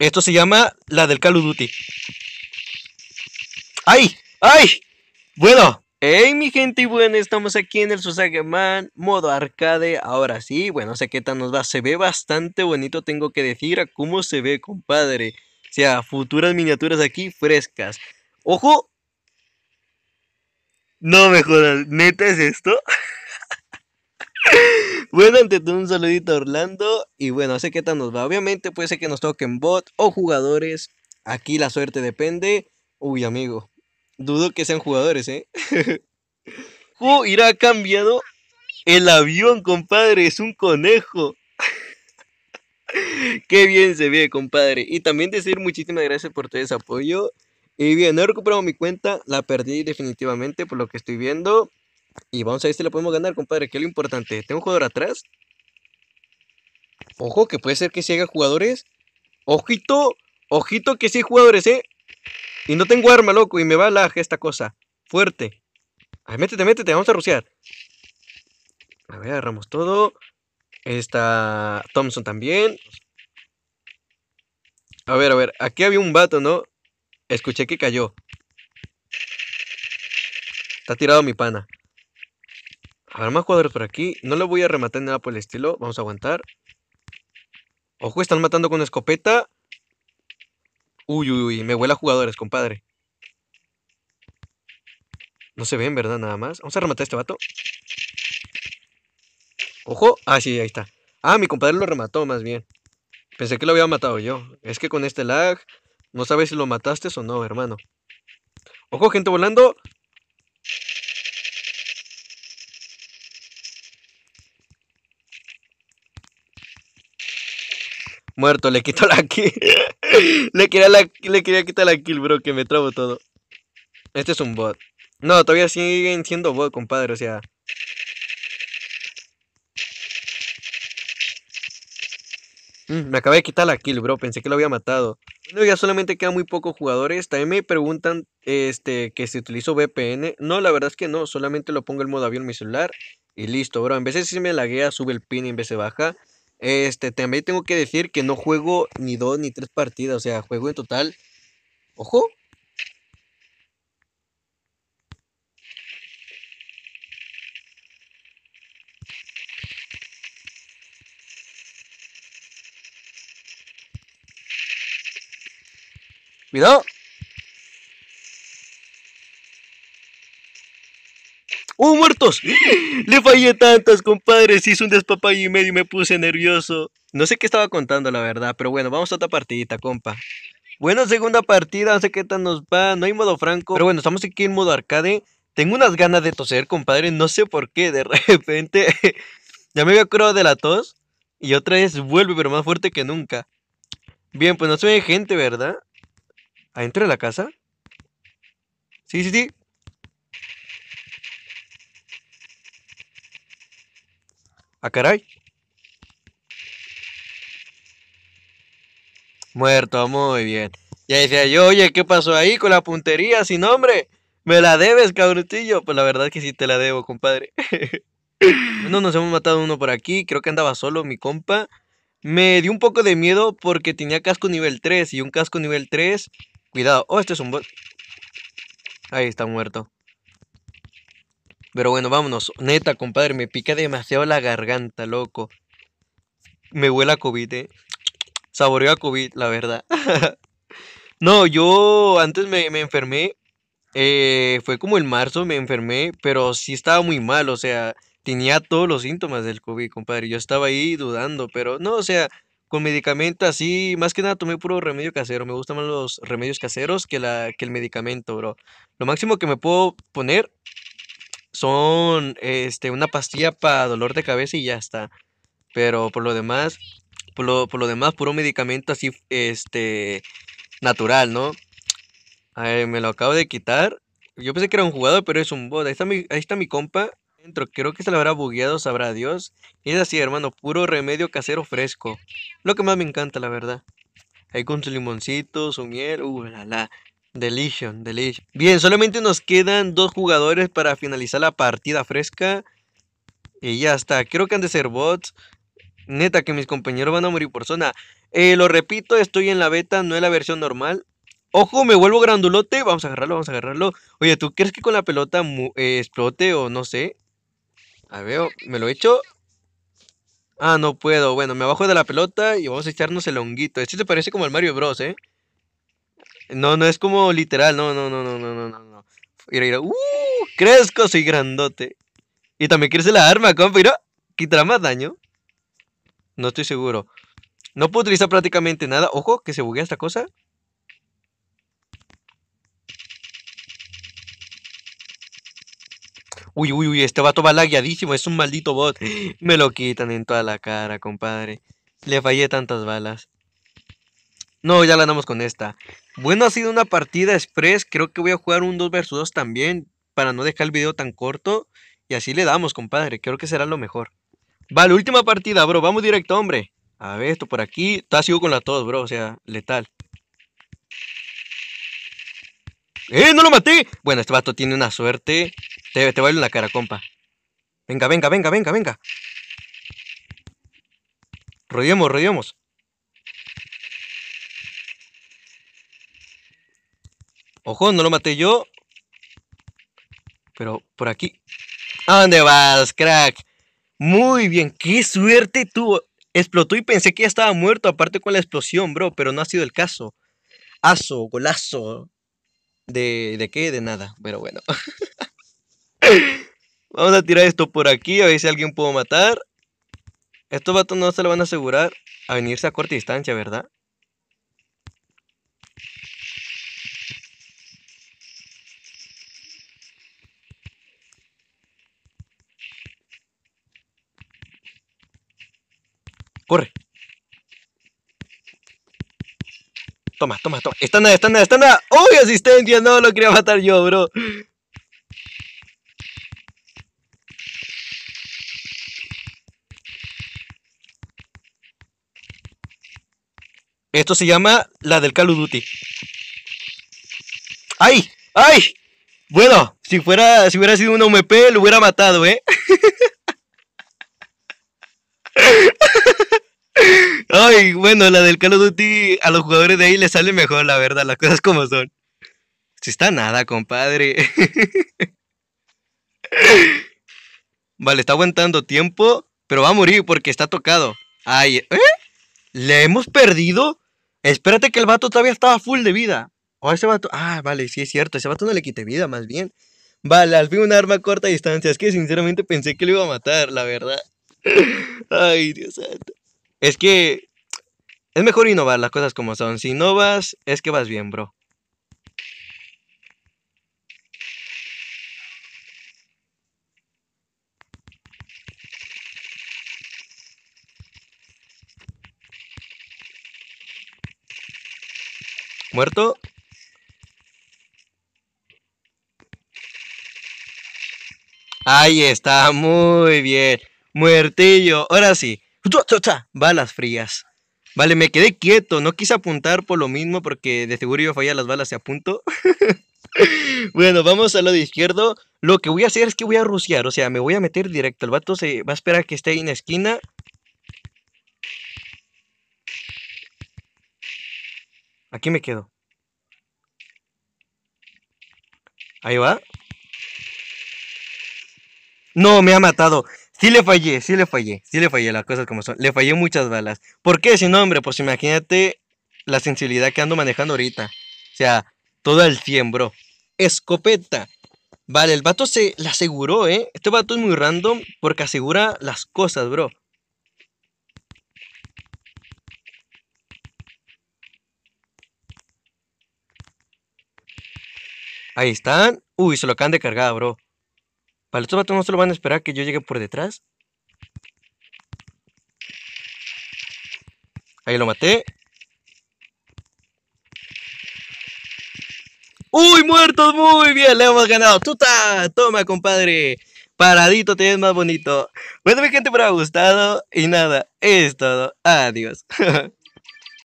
Esto se llama la del Call Duty. ¡Ay! ¡Ay! Bueno, hey mi gente y bueno, estamos aquí en el Man modo arcade. Ahora sí, bueno, sé qué tal nos va. Se ve bastante bonito, tengo que decir, a cómo se ve, compadre. O sea, futuras miniaturas aquí frescas. ¡Ojo! No me jodas, ¿neta es esto? Bueno, antes todo un saludito a Orlando y bueno, así que tal nos va. Obviamente puede ser que nos toquen bot o jugadores. Aquí la suerte depende. Uy, amigo, dudo que sean jugadores, ¿eh? irá cambiado el avión, compadre, es un conejo. Qué bien se ve, compadre. Y también decir muchísimas gracias por todo ese apoyo. Y bien, no he recuperado mi cuenta, la perdí definitivamente por lo que estoy viendo. Y vamos a ver si la podemos ganar, compadre, que lo importante. Tengo un jugador atrás. Ojo, que puede ser que si jugadores. Ojito, ojito que sí hay jugadores, ¿eh? Y no tengo arma, loco, y me va la esta cosa. Fuerte. ver, métete, métete, vamos a rusear. A ver, agarramos todo. Está Thompson también. A ver, a ver, aquí había un vato, ¿no? Escuché que cayó. Está tirado mi pana. Habrá más jugadores por aquí. No le voy a rematar nada por el estilo. Vamos a aguantar. Ojo, están matando con escopeta. Uy, uy, uy. Me huele a jugadores, compadre. No se ven, ¿verdad? Nada más. Vamos a rematar a este vato. Ojo. Ah, sí, ahí está. Ah, mi compadre lo remató más bien. Pensé que lo había matado yo. Es que con este lag... No sabes si lo mataste o no, hermano. Ojo, gente volando. Muerto, le quito la kill. le, quería le quería quitar la kill, bro, que me trabo todo. Este es un bot. No, todavía siguen siendo bot, compadre, o sea. Mm, me acabé de quitar la kill, bro. Pensé que lo había matado. No, ya solamente quedan muy pocos jugadores. También me preguntan este, que si utilizo VPN. No, la verdad es que no. Solamente lo pongo el modo avión en mi celular. Y listo, bro. En vez de si me laguea, sube el pin y en de baja. Este, también tengo que decir que no juego ni dos ni tres partidas, o sea, juego en total. Ojo. Cuidado. ¡Oh, muertos! Le fallé tantas, compadre. Se hizo un despapay y medio y me puse nervioso. No sé qué estaba contando, la verdad, pero bueno, vamos a otra partidita, compa. Bueno, segunda partida, no sé qué tan nos va. No hay modo franco, pero bueno, estamos aquí en modo arcade. Tengo unas ganas de toser, compadre. No sé por qué, de repente. ya me había curado de la tos. Y otra vez vuelve, pero más fuerte que nunca. Bien, pues no se ve gente, ¿verdad? ¿Adentro de la casa? Sí, sí, sí. Ah, caray. Muerto, muy bien. Ya decía yo, oye, ¿qué pasó ahí con la puntería sin nombre? Me la debes, cabrutillo Pues la verdad es que sí te la debo, compadre. no nos hemos matado uno por aquí. Creo que andaba solo mi compa. Me dio un poco de miedo porque tenía casco nivel 3 y un casco nivel 3. Cuidado. Oh, este es un bot. Ahí está muerto. Pero bueno, vámonos. Neta, compadre, me pica demasiado la garganta, loco. Me huele a COVID, eh. Saboreo a COVID, la verdad. no, yo antes me, enfermé. Eh, fue como en marzo me enfermé, pero sí estaba muy mal, o sea, tenía todos los síntomas del COVID, compadre. Yo estaba ahí dudando, pero no, o sea, con medicamento así, más que nada tomé puro remedio casero. Me gustan más los remedios caseros que, la, que el medicamento, bro. Lo máximo que me puedo poner son este, una pastilla para dolor de cabeza y ya está. Pero por lo demás, por lo, demás, puro medicamento así, este, natural, ¿no? A ver, me lo acabo de quitar. Yo pensé que era un jugador, pero es un bot. Ahí está mi, ahí está mi compa. creo que se lo habrá bugueado, sabrá Dios. Y es así, hermano, puro remedio casero fresco. Lo que más me encanta, la verdad. Ahí con su limoncito, su miel, uh, la la. Delicious, delicious. Bien, solamente nos quedan dos jugadores para finalizar la partida fresca. Y ya está. Creo que han de ser bots. Neta, que mis compañeros van a morir por zona. Eh, lo repito, estoy en la beta, no en la versión normal. Ojo, me vuelvo grandulote. Vamos a agarrarlo, vamos a agarrarlo. Oye, ¿tú crees que con la pelota eh, explote o no sé? A ver, ¿me lo echo? Ah, no puedo. Bueno, me bajo de la pelota y vamos a echarnos el honguito. Este se parece como al Mario Bros, ¿eh? No, no es como literal, no, no, no, no, no, no, no. no. Mira, uh, crezco, soy grandote. Y también quieres la arma, compa, mira, quitará más daño. No estoy seguro. No puedo utilizar prácticamente nada. Ojo, que se buguea esta cosa. Uy, uy, uy, este vato va lagueadísimo, es un maldito bot. Me lo quitan en toda la cara, compadre. Le fallé tantas balas. No, ya la ganamos con esta. Bueno, ha sido una partida express. Creo que voy a jugar un 2 vs 2 también para no dejar el video tan corto. Y así le damos, compadre. Creo que será lo mejor. Vale, última partida, bro. Vamos directo, hombre. A ver, esto por aquí. Está sido con la tos, bro. O sea, letal. ¡Eh! ¡No lo maté! Bueno, este vato tiene una suerte. Te, te bailo en la cara, compa. Venga, venga, venga, venga, venga. Rodeemos, rodeemos. Ojo, no lo maté yo. Pero por aquí. ¿A dónde vas, crack? Muy bien, qué suerte tuvo. Explotó y pensé que ya estaba muerto, aparte con la explosión, bro, pero no ha sido el caso. Aso, golazo. ¿De, de qué? De nada, pero bueno. Vamos a tirar esto por aquí, a ver si alguien puedo matar. Estos vatos no se lo van a asegurar a venirse a corta distancia, ¿verdad? Corre. Toma, toma, toma. nada, está nada! ¡Uy, asistencia! No lo quería matar yo, bro. Esto se llama la del Call of Duty. ¡Ay! ¡Ay! Bueno, si fuera, si hubiera sido un OMP... lo hubiera matado, ¿eh? Ay, bueno, la del Call of Duty a los jugadores de ahí les sale mejor, la verdad, las cosas como son. Si está nada, compadre. Vale, está aguantando tiempo, pero va a morir porque está tocado. Ay, ¿eh? ¿Le hemos perdido? Espérate que el vato todavía estaba full de vida. O oh, ese vato. Ah, vale, sí es cierto. Ese vato no le quite vida, más bien. Vale, al fin un arma a corta distancia. Es que sinceramente pensé que lo iba a matar, la verdad. Ay, Dios santo. Es que es mejor innovar las cosas como son. Si innovas, es que vas bien, bro. ¿Muerto? Ahí está, muy bien. Muertillo. Ahora sí, Balas frías. Vale, me quedé quieto, no quise apuntar por lo mismo porque de seguro yo a fallar las balas y apunto. bueno, vamos al lado izquierdo. Lo que voy a hacer es que voy a rushear, o sea, me voy a meter directo. El vato se va a esperar que esté en la esquina. Aquí me quedo. Ahí va. No, me ha matado. Sí le fallé, sí le fallé, sí le fallé las cosas como son. Le fallé muchas balas. ¿Por qué Si no, hombre, Pues imagínate la sensibilidad que ando manejando ahorita. O sea, todo el tiembro. Escopeta. Vale, el vato se la aseguró, ¿eh? Este vato es muy random porque asegura las cosas, bro. Ahí están. Uy, se lo acaban de cargar, bro. Para estos vatos no solo lo van a esperar que yo llegue por detrás. Ahí lo maté. ¡Uy, muertos! Muy bien, le hemos ganado. ¡Tuta! Toma, compadre. Paradito te ves más bonito. Bueno, mi gente, me ha gustado. Y nada, es todo. Adiós.